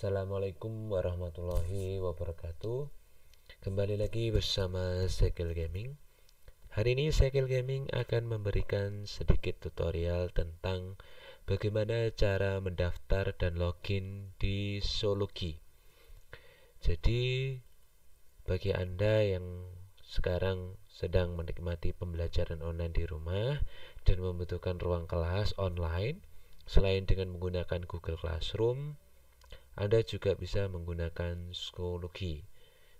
Assalamualaikum warahmatullahi wabarakatuh Kembali lagi bersama Segel Gaming Hari ini Segel Gaming akan memberikan sedikit tutorial tentang Bagaimana cara mendaftar dan login di Sologi Jadi bagi Anda yang sekarang sedang menikmati pembelajaran online di rumah dan membutuhkan ruang kelas online Selain dengan menggunakan Google Classroom, anda juga bisa menggunakan psikologi.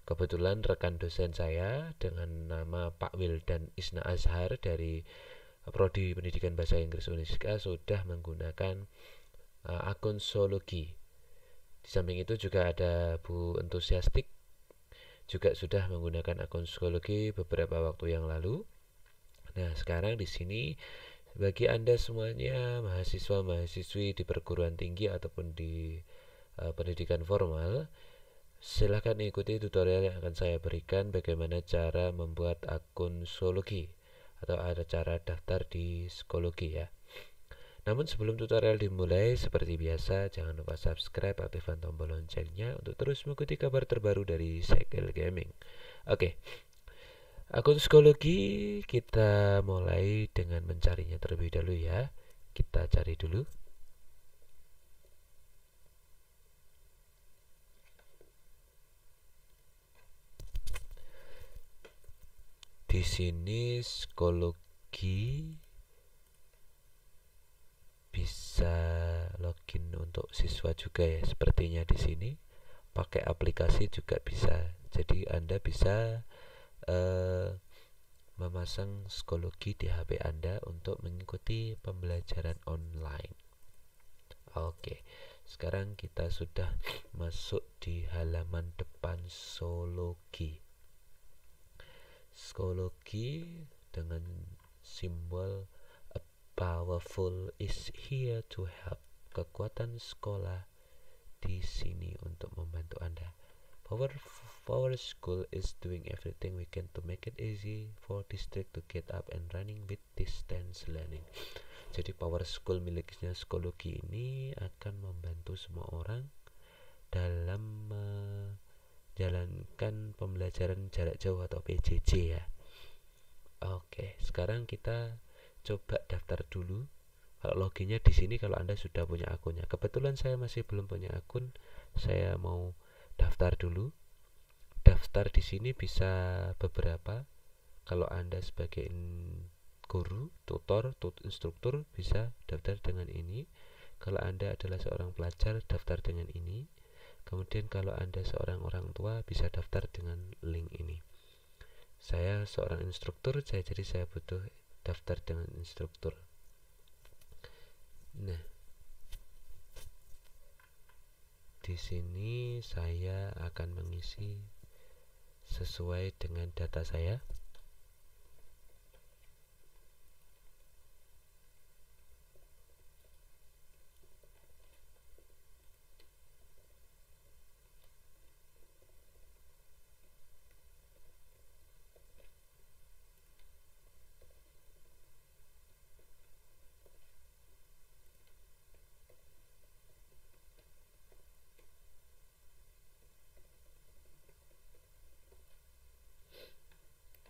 Kebetulan rekan dosen saya dengan nama Pak Wil dan Isna Azhar dari eh, Prodi Pendidikan Bahasa Inggris Unisika sudah menggunakan uh, akun psikologi. Di samping itu juga ada Bu Entusiastik juga sudah menggunakan akun psikologi beberapa waktu yang lalu. Nah, sekarang di sini bagi Anda semuanya mahasiswa-mahasiswi di perguruan tinggi ataupun di Eh, pendidikan formal, silahkan ikuti tutorial yang akan saya berikan bagaimana cara membuat akun zoologi atau ada cara daftar di psikologi ya. Namun sebelum tutorial dimulai, seperti biasa jangan lupa subscribe, aktifkan tombol loncengnya untuk terus mengikuti kabar terbaru dari Cycle Gaming. Oke, akun psikologi kita mulai dengan mencarinya terlebih dahulu ya. Kita cari dulu. di sini psikologi bisa login untuk siswa juga ya sepertinya di sini pakai aplikasi juga bisa jadi anda bisa uh, memasang psikologi di HP anda untuk mengikuti pembelajaran online oke sekarang kita sudah masuk di halaman depan psikologi psikologi dengan simbol a powerful is here to help kekuatan sekolah di sini untuk membantu Anda Power our school is doing everything we can to make it easy for district to get up and running with distance learning jadi power school miliknya psikologi ini akan membantu semua orang dalam uh, menjalankan pembelajaran jarak jauh atau PJJ ya. Oke, sekarang kita coba daftar dulu. Kalau loginnya di sini kalau Anda sudah punya akunnya. Kebetulan saya masih belum punya akun, saya mau daftar dulu. Daftar di sini bisa beberapa. Kalau Anda sebagai guru, tutor, tut instruktur bisa daftar dengan ini. Kalau Anda adalah seorang pelajar, daftar dengan ini Kemudian kalau Anda seorang orang tua bisa daftar dengan link ini. Saya seorang instruktur, saya jadi saya butuh daftar dengan instruktur. Nah, di sini saya akan mengisi sesuai dengan data saya.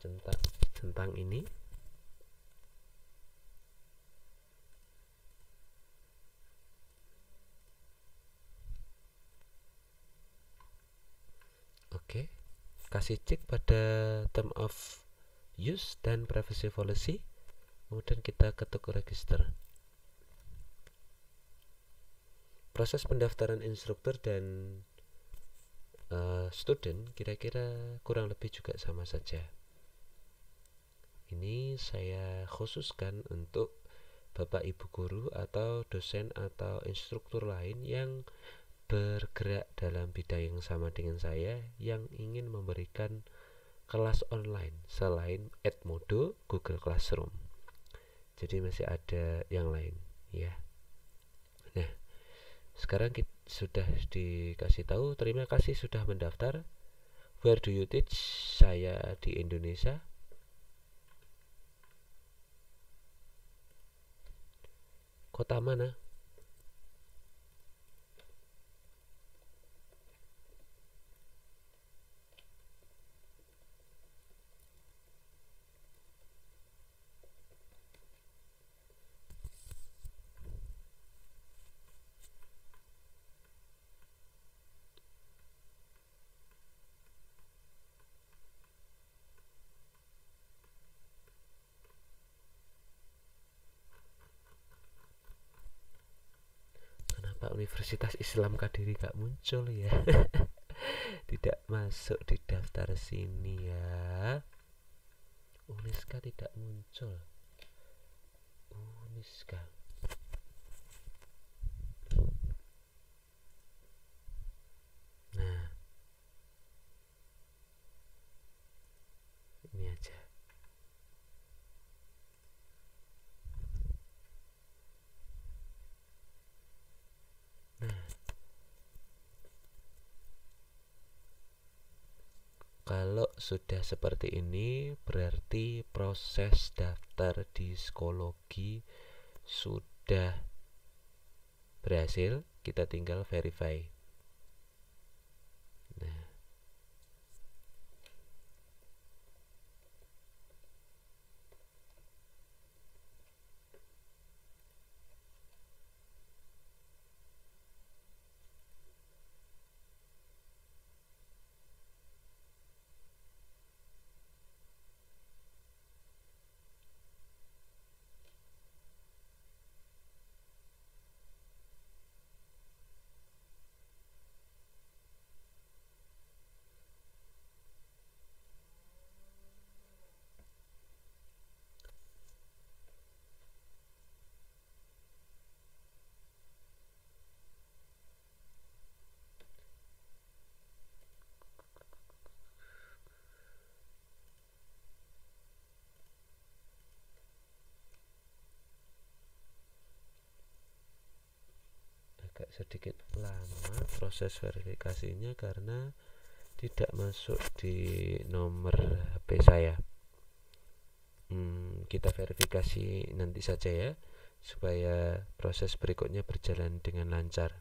tentang tentang ini Oke, kasih cek pada term of use dan privacy policy. Kemudian kita ketuk register. Proses pendaftaran instruktur dan uh, student kira-kira kurang lebih juga sama saja ini saya khususkan untuk Bapak Ibu guru atau dosen atau instruktur lain yang bergerak dalam bidang yang sama dengan saya yang ingin memberikan kelas online selain Edmodo Google Classroom. Jadi masih ada yang lain ya. Nah, sekarang kita sudah dikasih tahu terima kasih sudah mendaftar. Where do you teach? Saya di Indonesia. kota mana Universitas Islam Kadiri gak muncul ya tidak masuk di daftar sini ya Uniska tidak muncul Uniska Kalau sudah seperti ini, berarti proses daftar di psikologi sudah berhasil. Kita tinggal verify. sedikit lama proses verifikasinya karena tidak masuk di nomor HP saya hmm, kita verifikasi nanti saja ya supaya proses berikutnya berjalan dengan lancar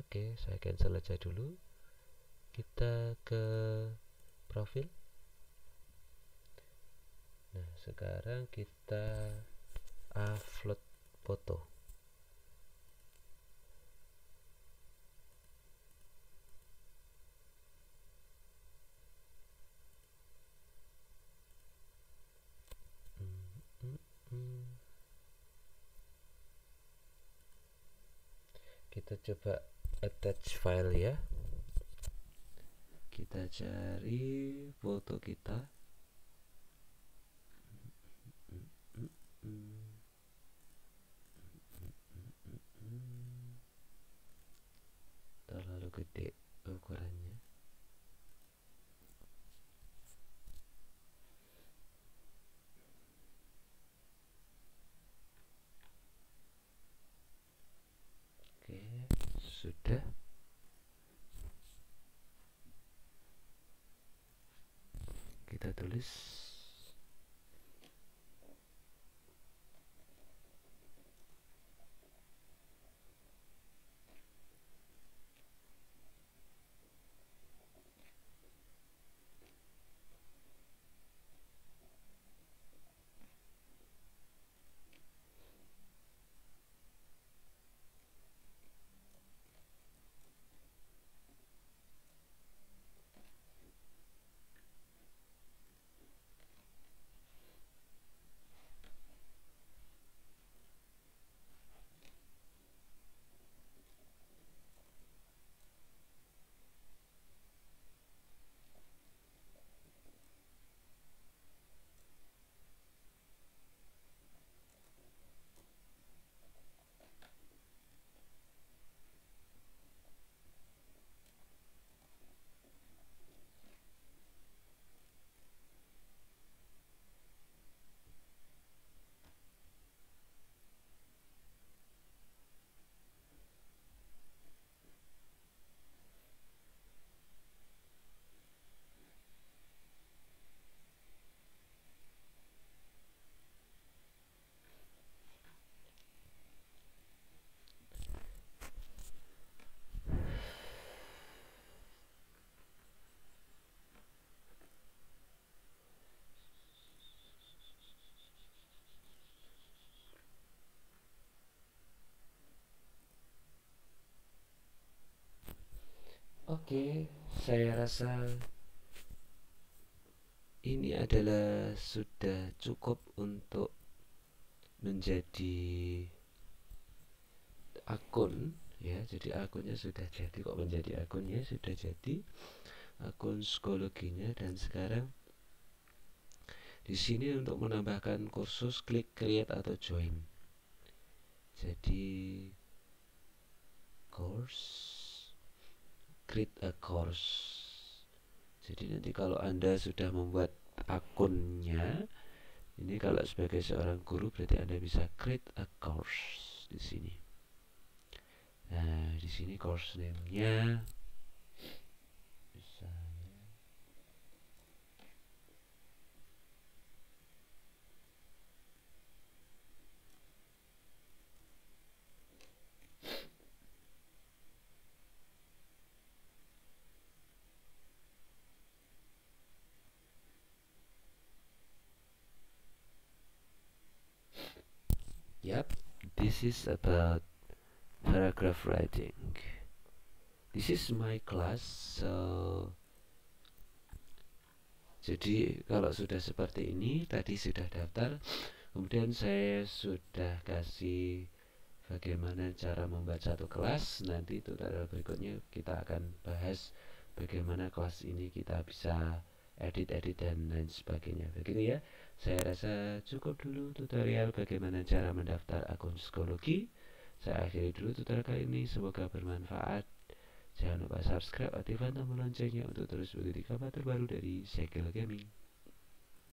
oke saya cancel aja dulu kita ke profil nah sekarang kita upload foto kita coba attach file ya kita cari foto kita terlalu gede ukurannya the list Oke, saya rasa ini adalah sudah cukup untuk menjadi akun ya. Jadi akunnya sudah jadi kok menjadi akunnya sudah jadi akun psikologinya dan sekarang di sini untuk menambahkan kursus klik create atau join. Jadi course create a course jadi nanti kalau anda sudah membuat akunnya ini kalau sebagai seorang guru berarti anda bisa create a course di sini nah di sini course name-nya bisa This is about paragraph writing. This is my class, so jadi kalau sudah seperti ini tadi sudah daftar kemudian saya sudah kasih bagaimana cara membuat satu kelas nanti tutorial berikutnya kita akan bahas bagaimana kelas ini kita bisa edit-edit dan lain sebagainya begitu ya saya rasa cukup dulu tutorial bagaimana cara mendaftar akun psikologi saya akhiri dulu tutorial kali ini semoga bermanfaat jangan lupa subscribe aktifkan tombol loncengnya untuk terus mengikuti kabar terbaru dari Segel Gaming